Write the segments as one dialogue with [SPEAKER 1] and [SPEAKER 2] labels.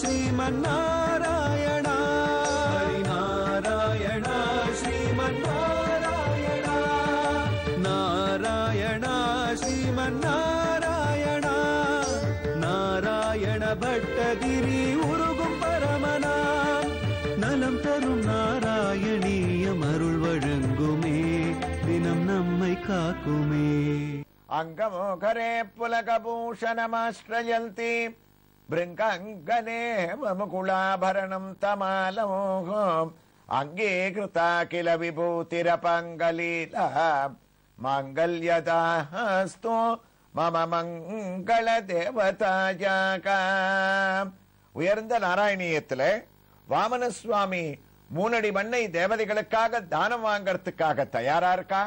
[SPEAKER 1] ஸ்ரீமன்னாராயணா நாராயணா ஸ்ரீமன்னாராயணா நாராயணா ஸ்ரீமன்னாராயணா நாராயண பட்டகிரி உருகும் பரமனாம் நலம் தரும் நாராயணியம் அருள் வழங்குமே தினம் காக்குமே அங்கமோகரே புலகபூஷணமாஸ்ரயந்தி भृङ्गङ्गने मम कुलाभरणम् तमालमोः अङ्गीकृता किल विभूतिरपङ्गलीला माङ्गल्यदास्तु மம மங்கள தேவதாஜாகா உயர்ந்த நாராயணியத்தில் வாமனசுவாமி மூணடி மண்ணை தேவதைகளுக்காக தானம் வாங்கறதுக்காக தயாரா இருக்கா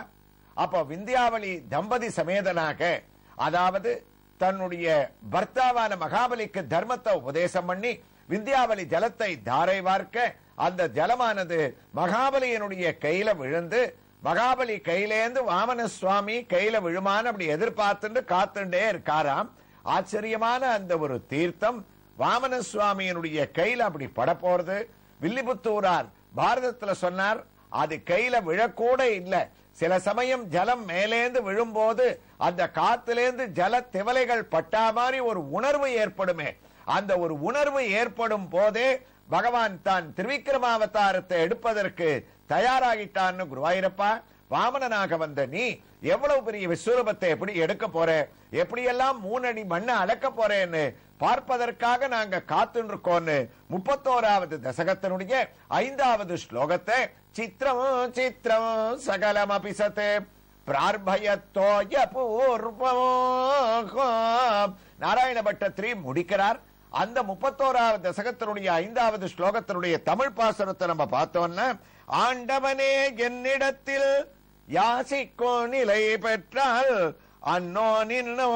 [SPEAKER 1] அப்போ விந்தியாவளி தம்பதி சமேதனாக அதாவது தன்னுடைய பர்த்தாவான மகாபலிக்கு தர்மத்தை உபதேசம் பண்ணி விந்தியாவளி ஜலத்தை தாரை வார்க்க அந்த ஜலமானது மகாபலியனுடைய கையில விழுந்து மகாபலி கையிலேந்து வாமன சுவாமி கையில விழுமான அப்படி எதிர்பார்த்துட்டு காத்துண்டே இருக்காராம் ஆச்சரியமான அந்த ஒரு தீர்த்தம் வாமன சுவாமியினுடைய கையில அப்படி பட போறது வில்லிபுத்தூரார் பாரதத்துல சொன்னார் அது கையில விழக்கூட இல்லை சில சமயம் ஜலம் மேலேந்து விழும்போது அந்த காத்திலேந்து ஜல திவலைகள் பட்டா மாதிரி ஒரு உணர்வு ஏற்படுமே அந்த ஒரு உணர்வு ஏற்படும் போதே பகவான் தான் திருவிக்கிரமாவதாரத்தை எடுப்பதற்கு தயாராகிட்டான்னு குருவாயிரப்பா வாமனனாக வந்த நீ எவ்வளவு பெரிய விஸ்வரூபத்தை எப்படி எடுக்க போற எப்படியெல்லாம் மூணடி மண்ணை அளக்க போறேன்னு பார்ப்பதற்காக நாங்க காத்துருக்கோம்னு முப்பத்தோராவது தசகத்தினுடைய ஐந்தாவது ஸ்லோகத்தை சித்திரம் சித்திரம் சகலம் அபிசத்தே பிரார்பயத்தோய பூர்வமோ நாராயண பட்டத்திரி முடிக்கிறார் அந்த முப்பத்தோராவது தசகத்தினுடைய ஐந்தாவது ஸ்லோகத்தினுடைய தமிழ் பாசனத்தை நம்ம பார்த்தோம்னா ஆண்டவனே என்னிடத்தில் யாசிக்கோ நிலை பெற்றால் அன்னோ நின்னோ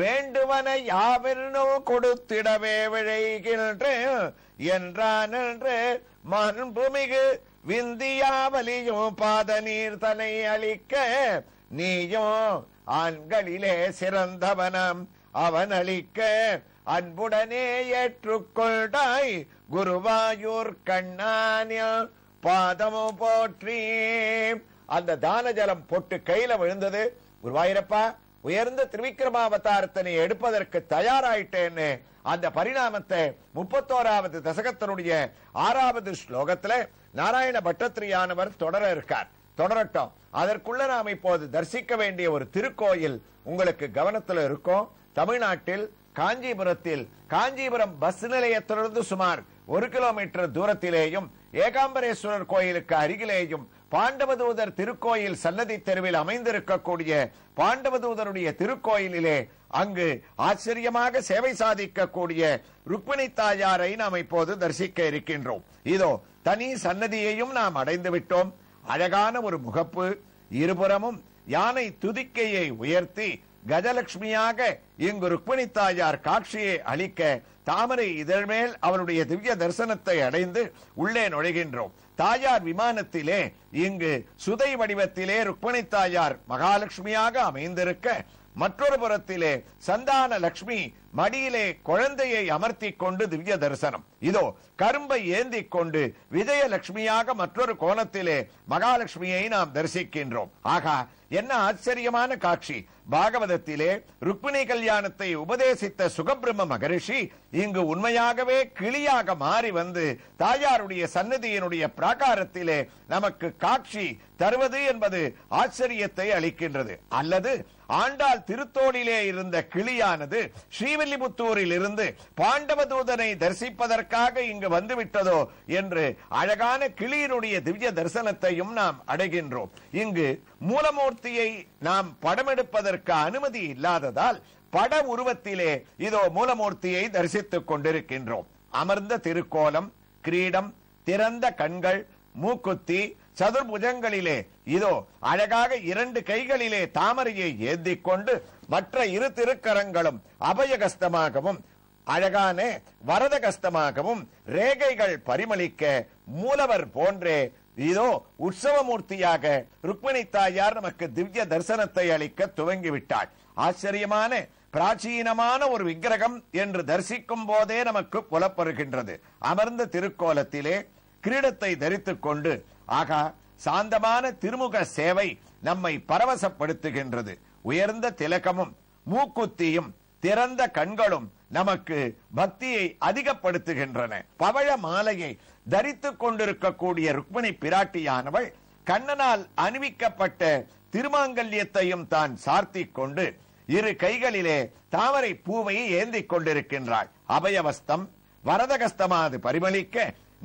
[SPEAKER 1] வேண்டுவன யாவென்னோ கொடுத்திடவே விழைகின்ற என்றான் என்று மண்புமிகு விந்தியாவலியோ பாத நீர் தனை அளிக்க நீயோ ஆண்களிலே சிறந்தவனம் அவன் அளிக்க அன்புடனே ஏற்றுக்கொண்டாய் குருவாயூர் கண்ணானில் பாதமோ போற்றி அந்த தான ஜலம் பொட்டு கையில விழுந்தது குருவாயிரப்பா உயர்ந்த திருவிக்கிரமாவதாரத்தை எடுப்பதற்கு தயாராயிட்டேன்னு அந்த பரிணாமத்தை முப்பத்தோராவது தசகத்தினுடைய ஆறாவது ஸ்லோகத்துல நாராயண பட்டத்திரியானவர் தொடர இருக்கார் தொடரட்டும் அதற்குள்ள நாம் இப்போது தரிசிக்க வேண்டிய ஒரு திருக்கோயில் உங்களுக்கு கவனத்தில் இருக்கும் தமிழ்நாட்டில் காஞ்சிபுரத்தில் காஞ்சிபுரம் பஸ் நிலையத்திலிருந்து சுமார் ஒரு கிலோமீட்டர் தூரத்திலேயும் ஏகாம்பரேஸ்வரர் கோயிலுக்கு அருகிலேயும் பாண்டவதூதர் திருக்கோயில் சன்னதி தெருவில் அமைந்திருக்கக்கூடிய பாண்டவதூதருடைய திருக்கோயிலிலே அங்கு ஆச்சரியமாக சேவை சாதிக்கக்கூடிய ருக்மிணி தாயாரை நாம் இப்போது தரிசிக்க இருக்கின்றோம் இதோ தனி சன்னதியையும் நாம் அடைந்து விட்டோம் அழகான ஒரு முகப்பு இருபுறமும் யானை துதிக்கையை உயர்த்தி கஜலட்சுமியாக இங்கு ருக்மிணி தாயார் காட்சியை அளிக்க தாமரை இதழ்மேல் அவனுடைய திவ்ய தரிசனத்தை அடைந்து உள்ளே நுழைகின்றோம் தாயார் விமானத்திலே இங்கு சுதை வடிவத்திலே ருக்மிணி தாயார் மகாலட்சுமியாக அமைந்திருக்க மற்றொரு புறத்திலே சந்தான லட்சுமி மடியிலே குழந்தையை அமர்த்தி கொண்டு திவ்ய தரிசனம் இதோ கரும்பை ஏந்தி கொண்டு விஜயலட்சுமியாக மற்றொரு கோணத்திலே மகாலட்சுமியை நாம் தரிசிக்கின்றோம் ஆகா என்ன ஆச்சரியமான காட்சி பாகவதத்திலே ருக்மிணி கல்யாணத்தை உபதேசித்த சுகபிரம்ம மகரிஷி இங்கு உண்மையாகவே கிளியாக மாறி வந்து தாயாருடைய சன்னதியினுடைய பிராகாரத்திலே நமக்கு காட்சி தருவது என்பது ஆச்சரியத்தை அளிக்கின்றது அல்லது ஆண்டாள் திருத்தோளிலே இருந்த கிளியானது ஸ்ரீ ஸ்ரீவில்லிபுத்தூரில் இருந்து பாண்டவதூதனை தரிசிப்பதற்காக இங்கு வந்துவிட்டதோ என்று அழகான கிளியினுடைய திவ்ய தரிசனத்தையும் நாம் அடைகின்றோம் இங்கு மூலமூர்த்தியை நாம் படமெடுப்பதற்கு அனுமதி இல்லாததால் பட உருவத்திலே இதோ மூலமூர்த்தியை தரிசித்துக் கொண்டிருக்கின்றோம் அமர்ந்த திருக்கோலம் கிரீடம் திறந்த கண்கள் மூக்குத்தி சதுர்புஜங்களிலே இதோ அழகாக இரண்டு கைகளிலே தாமரையை ஏந்திக் கொண்டு மற்ற இரு திருக்கரங்களும் அபயகஸ்தமாகவும் அழகான வரத கஸ்தமாகவும் ரேகைகள் பரிமளிக்க மூலவர் போன்றே இதோ உற்சவமூர்த்தியாக ருக்மணி தாயார் நமக்கு திவ்ய தரிசனத்தை அளிக்க துவங்கிவிட்டாள் ஆச்சரியமான பிராச்சீனமான ஒரு விக்கிரகம் என்று தரிசிக்கும் போதே நமக்கு புலப்படுகின்றது அமர்ந்த திருக்கோலத்திலே கிரீடத்தை தரித்துக் கொண்டு ஆகா சாந்தமான திருமுக சேவை நம்மை பரவசப்படுத்துகின்றது உயர்ந்த திலக்கமும் மூக்குத்தியும் திறந்த கண்களும் நமக்கு பக்தியை அதிகப்படுத்துகின்றன பவழ மாலையை தரித்துக் கொண்டிருக்கக்கூடிய ருக்மிணி பிராட்டியானவள் கண்ணனால் அணிவிக்கப்பட்ட திருமாங்கல்யத்தையும் தான் சார்த்தி கொண்டு இரு கைகளிலே தாமரை பூவையை ஏந்தி கொண்டிருக்கின்றாள் அபயவஸ்தம் வரதகஸ்தமாது பரிமளிக்க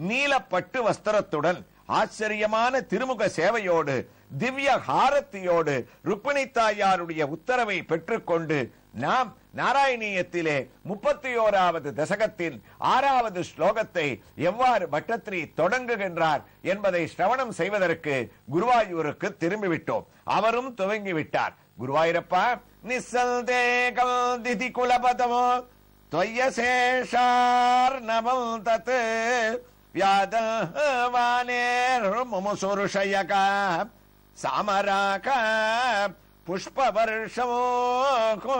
[SPEAKER 1] நீலப்பட்டு வஸ்திரத்துடன் ஆச்சரியமான திருமுக சேவையோடு திவ்ய ஹாரத்தியோடு ருக்மிணி தாயாருடைய உத்தரவை பெற்றுக்கொண்டு நாம் நாராயணியத்திலே முப்பத்தி ஓராவது தசகத்தின் ஆறாவது ஸ்லோகத்தை எவ்வாறு பட்டத்ரி தொடங்குகின்றார் என்பதை சிரவணம் செய்வதற்கு குருவாயூருக்கு திரும்பிவிட்டோம் அவரும் துவங்கிவிட்டார் குருவாயூரப்பா நிசந்தேகம் திதி குலபதமோ துவய நமம் தத்து व्यादवानेर्मुमुसुरुषयक सामराक पुष्पवर्षवोको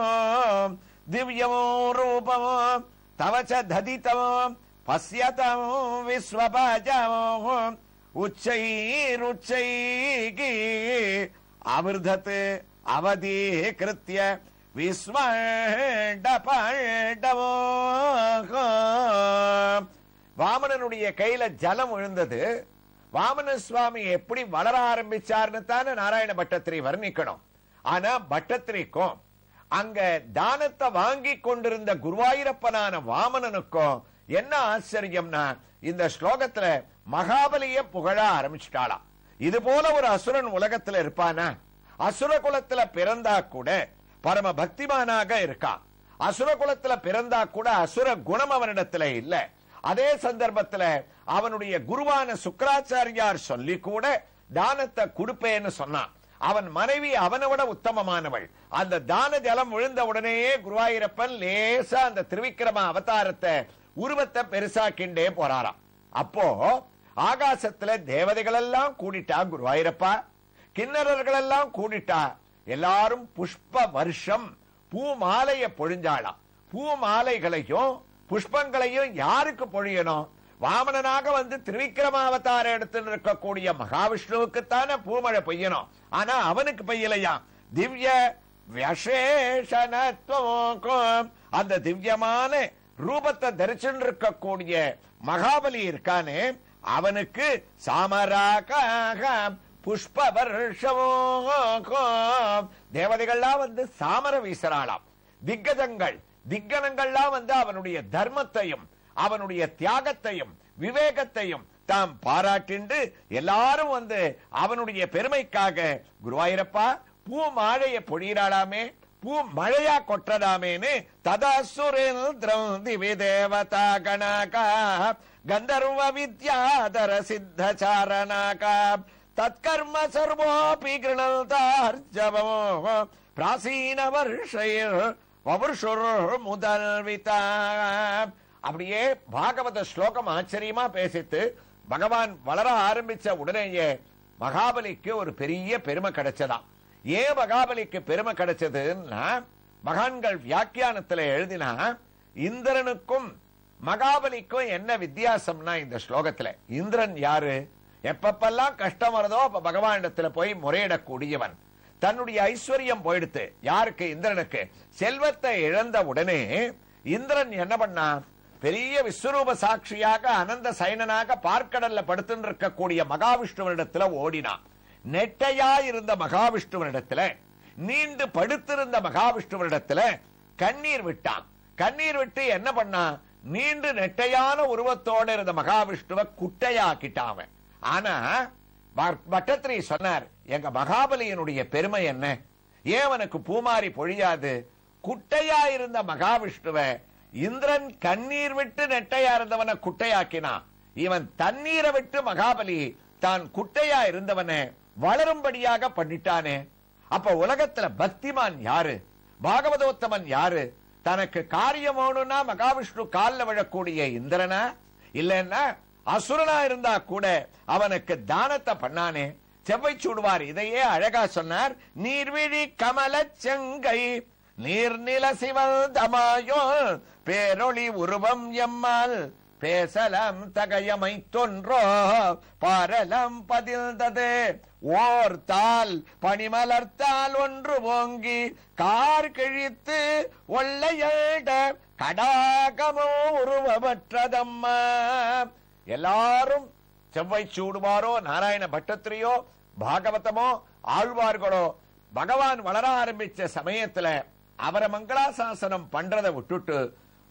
[SPEAKER 1] दिव्यमो रूपमो तव च धदितमो पश्यतमो विश्वपाजमो उच्चैरुच्चैः आवृधत् अवधीकृत्य विस्मण्डपाण्डवो வாமனனுடைய கையில ஜலம் விழுந்தது வாமன சுவாமி எப்படி வளர ஆரம்பிச்சார்னு தானே நாராயண பட்டத்திரி வர்ணிக்கணும் ஆனா பட்டத்திரிக்கும் அங்க தானத்தை வாங்கி கொண்டிருந்த குருவாயிரப்பனான வாமனனுக்கும் என்ன ஆச்சரியம்னா இந்த ஸ்லோகத்துல மகாபலிய புகழ ஆரம்பிச்சிட்டாளாம் இது போல ஒரு அசுரன் உலகத்துல இருப்பானா அசுர குலத்துல பிறந்தா கூட பரம பக்திமானாக இருக்கான் அசுர குலத்துல பிறந்தா கூட அசுர குணம் அவனிடத்துல இல்லை அதே சந்தர்ப்பத்தில் அவனுடைய குருவான சுக்கராச்சாரியார் சொல்லி கூட தானத்தை கொடுப்பேன்னு சொன்னான் அவன் மனைவி அவனை விட உத்தமமானவள் அந்த தான ஜலம் விழுந்த உடனேயே குருவாயிரப்பன் லேசா அந்த திருவிக்கிரம அவதாரத்தை உருவத்தை கிண்டே போறாராம் அப்போ ஆகாசத்துல தேவதைகள் எல்லாம் கூடிட்டா குருவாயிரப்பா கிண்ணறர்கள் எல்லாம் கூடிட்டா எல்லாரும் புஷ்ப வருஷம் பூ மாலைய பொழிஞ்சாளாம் பூ மாலைகளையும் புஷ்பங்களையும் யாருக்கு பொழியணும் வாமனாக வந்து திருவிக்கிரமாவதார இடத்தில் இருக்கக்கூடிய மகாவிஷ்ணுவுக்குத்தானே பூமழை பெய்யணும் ஆனா அவனுக்கு பெய்யலையா திவ்ய விசேஷனத்துவம் அந்த திவ்யமான ரூபத்தை தரிச்சுட்டு இருக்கக்கூடிய மகாபலி இருக்கானே அவனுக்கு சாமராக புஷ்ப வருஷமோ தேவதைகள்லாம் வந்து சாமர வீசராளாம் திக்கஜங்கள் திக்கணங்கள்லாம் வந்து அவனுடைய தர்மத்தையும் அவனுடைய தியாகத்தையும் விவேகத்தையும் தாம் பாராட்டிண்டு எல்லாரும் வந்து அவனுடைய பெருமைக்காக குருவாயிரப்பா பூ மாழைய பொழியிறாளாமே பூ மழையா கொற்றடாமேனு ததா சுரேந்திரம் தேவதா கணாகா கந்தர்வ வித்யாதர சித்த சாரணாகா தற்கர்ம சர்வோபி கிருணல்தார்ஜவோ பிராசீன வருஷையில் அப்படியே பாகவத ஸ்லோகம் ஆச்சரியமா பேசித்து பகவான் வளர ஆரம்பிச்ச உடனேயே மகாபலிக்கு ஒரு பெரிய பெருமை கிடைச்சதாம் ஏன் மகாபலிக்கு பெருமை கிடைச்சதுன்னா மகான்கள் வியாக்கியானத்துல எழுதினா இந்திரனுக்கும் மகாபலிக்கும் என்ன வித்தியாசம்னா இந்த ஸ்லோகத்துல இந்திரன் யாரு எப்பப்பெல்லாம் கஷ்டம் வருதோ அப்ப இடத்துல போய் முறையிடக்கூடியவன் தன்னுடைய ஐஸ்வர்யம் போயிடுத்து யாருக்கு இந்திரனுக்கு செல்வத்தை இழந்த உடனே இந்திரன் என்ன பண்ணா பெரிய விஸ்வரூப சாட்சியாக அனந்த சைனனாக பார்க்கடல்ல படுத்துட்டு இருக்கக்கூடிய மகாவிஷ்ணுவனிடத்துல ஓடினான் நெட்டையா இருந்த மகாவிஷ்ணுவனிடத்துல நீண்டு படுத்திருந்த மகாவிஷ்ணுவனிடத்துல கண்ணீர் விட்டான் கண்ணீர் விட்டு என்ன பண்ணா நீண்டு நெட்டையான உருவத்தோட இருந்த மகாவிஷ்ணுவ குட்டையாக்கிட்டாவன் ஆனா பட்டத்திரி சொன்னார் எங்க மகாபலியனுடைய பெருமை என்ன ஏவனுக்கு பூமாரி பொழியாது குட்டையா இருந்த மகாவிஷ்ணுவ இந்திரன் கண்ணீர் விட்டு நெட்டையா இருந்தவனை குட்டையாக்கினான் இவன் தண்ணீரை விட்டு மகாபலி தான் குட்டையா இருந்தவனை வளரும்படியாக பண்ணிட்டானே அப்ப உலகத்துல பக்திமான் யாரு பாகவதோத்தமன் யாரு தனக்கு காரியம் வேணும்னா மகாவிஷ்ணு காலில் விழக்கூடிய இந்திரனா இல்லைன்னா அசுரனா இருந்தா கூட அவனுக்கு தானத்தை பண்ணானே செவ்வை சூடுவார் இதையே அழகா சொன்னார் நீர்விழி கமல செங்கை நீர்நில சிவந்தமாயோ பேரொளி உருவம் எம்மால் பேசலம் தகையமை தொன்றோ பாரலம் பதிந்தது ஓர் தால் பனிமலர்த்தால் ஒன்று ஓங்கி கார் கிழித்து ஒள்ளையட கடாகமோ உருவமற்றதம்மா எல்லாரும் செவ்வை சூடுமாரோ நாராயண பட்டத்திரியோ பாகவதமோ ஆழ்வார்களோ பகவான் வளர ஆரம்பிச்ச சமயத்துல அவரை மங்களாசாசனம் பண்றதை விட்டுட்டு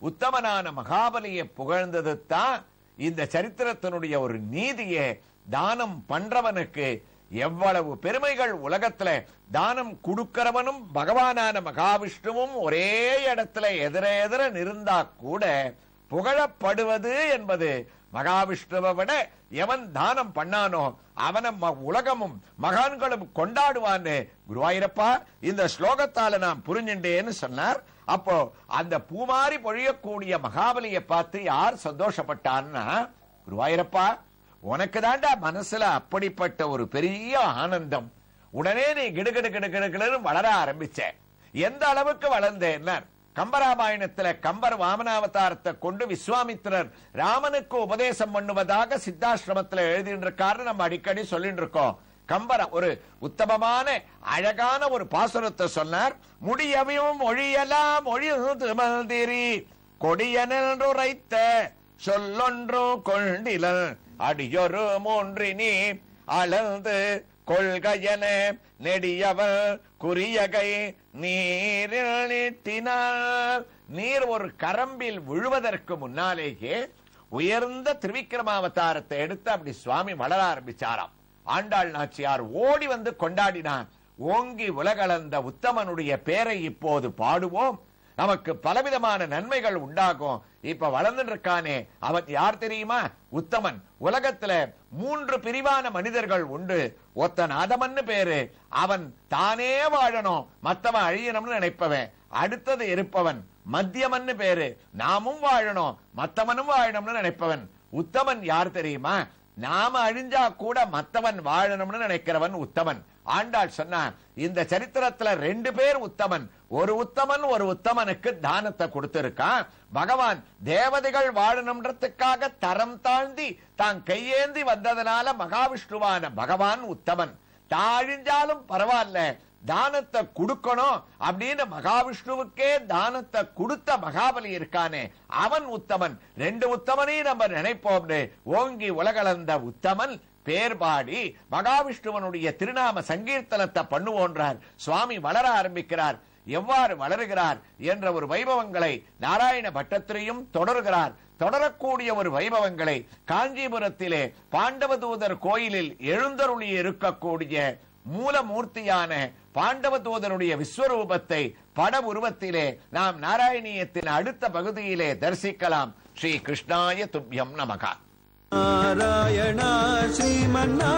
[SPEAKER 1] உத்தமனான மகாபலியை புகழ்ந்தது தான் இந்த சரித்திரத்தினுடைய ஒரு நீதியை தானம் பண்றவனுக்கு எவ்வளவு பெருமைகள் உலகத்துல தானம் கொடுக்கிறவனும் பகவானான மகாவிஷ்ணுவும் ஒரே இடத்துல எதிர எதிர இருந்தா கூட புகழப்படுவது என்பது மகாவிஷ்ணுவை விட எவன் தானம் பண்ணானோ அவனை உலகமும் மகான்களும் கொண்டாடுவான்னு குருவாயிரப்பா இந்த ஸ்லோகத்தால நான் புரிஞ்சுட்டேன்னு சொன்னார் அப்போ அந்த பூமாரி பொழியக்கூடிய மகாபலியை பார்த்து யார் சந்தோஷப்பட்டான்னா குருவாயிரப்பா உனக்கு தாண்டா மனசுல அப்படிப்பட்ட ஒரு பெரிய ஆனந்தம் உடனே நீ கிடுகிடு கிடுகிடுகிடுன்னு வளர ஆரம்பிச்ச எந்த அளவுக்கு வளர்ந்தேன்னார் கம்பராமாயணத்துல கம்பர் வாமனாவதாரத்தை கொண்டு விஸ்வாமித்திரர் ராமனுக்கு உபதேசம் பண்ணுவதாக சித்தாசிரமத்தில் எழுதிட்டு நம்ம அடிக்கடி சொல்லிட்டு இருக்கோம் கம்பர ஒரு உத்தமமான அழகான ஒரு பாசுரத்தை சொன்னார் முடியவையும் ஒழியலாம் ஒழியுதிரி கொடியனல் உரைத்த சொல்லொன்றோ கொண்டிலல் அடியொரு மூன்றினி அளந்து கொள்கையன நெடியவள் குறியகை நீரில் நீட்டினார் நீர் ஒரு கரம்பில் விழுவதற்கு முன்னாலேயே உயர்ந்த திருவிக்கிரமாவதாரத்தை எடுத்து அப்படி சுவாமி வளர ஆரம்பிச்சாராம் ஆண்டாள் நாச்சியார் ஓடி வந்து கொண்டாடினான் ஓங்கி உலகளந்த உத்தமனுடைய பேரை இப்போது பாடுவோம் நமக்கு பலவிதமான நன்மைகள் உண்டாகும் இப்ப வளர்ந்து இருக்கானே அவன் யார் தெரியுமா உத்தமன் உலகத்துல மூன்று பிரிவான மனிதர்கள் உண்டு ஒத்தன் அதமன்னு பேரு அவன் தானே வாழணும் மத்தவன் அழியணும்னு நினைப்பவன் அடுத்தது இருப்பவன் மத்தியமன்னு பேரு நாமும் வாழணும் மத்தவனும் வாழணும்னு நினைப்பவன் உத்தமன் யார் தெரியுமா நாம அழிஞ்சா கூட மத்தவன் வாழணும்னு நினைக்கிறவன் உத்தமன் ஆண்டாள் சொன்னா இந்த சரித்திரத்துல ரெண்டு பேர் உத்தமன் ஒரு உத்தமன் ஒரு உத்தமனுக்கு தானத்தை கொடுத்திருக்கான் பகவான் தேவதைகள் வாழணுன்றதுக்காக தரம் தாழ்ந்தி தான் கையேந்தி வந்ததனால மகாவிஷ்ணுவான பகவான் உத்தமன் தாழிஞ்சாலும் பரவாயில்ல தானத்தை கொடுக்கணும் அப்படின்னு மகாவிஷ்ணுவுக்கே தானத்தை கொடுத்த மகாபலி இருக்கானே அவன் உத்தமன் ரெண்டு உத்தமனையும் நம்ம நினைப்போம்னு ஓங்கி உலகலந்த உத்தமன் பேர்பாடி மகாவிஷ்ணுவனுடைய திருநாம சங்கீர்த்தனத்தை பண்ணுவோன்றார் சுவாமி வளர ஆரம்பிக்கிறார் எவ்வாறு வளருகிறார் என்ற ஒரு வைபவங்களை நாராயண பட்டத்திரையும் தொடர்கிறார் தொடரக்கூடிய ஒரு வைபவங்களை காஞ்சிபுரத்திலே பாண்டவதூதர் கோயிலில் எழுந்தருளி இருக்கக்கூடிய மூலமூர்த்தியான பாண்டவதூதனுடைய விஸ்வரூபத்தை பட உருவத்திலே நாம் நாராயணியத்தின் அடுத்த பகுதியிலே தரிசிக்கலாம் ஸ்ரீ கிருஷ்ணாய துப்யம் நமகா நாராயணா ஸ்ரீமன்னா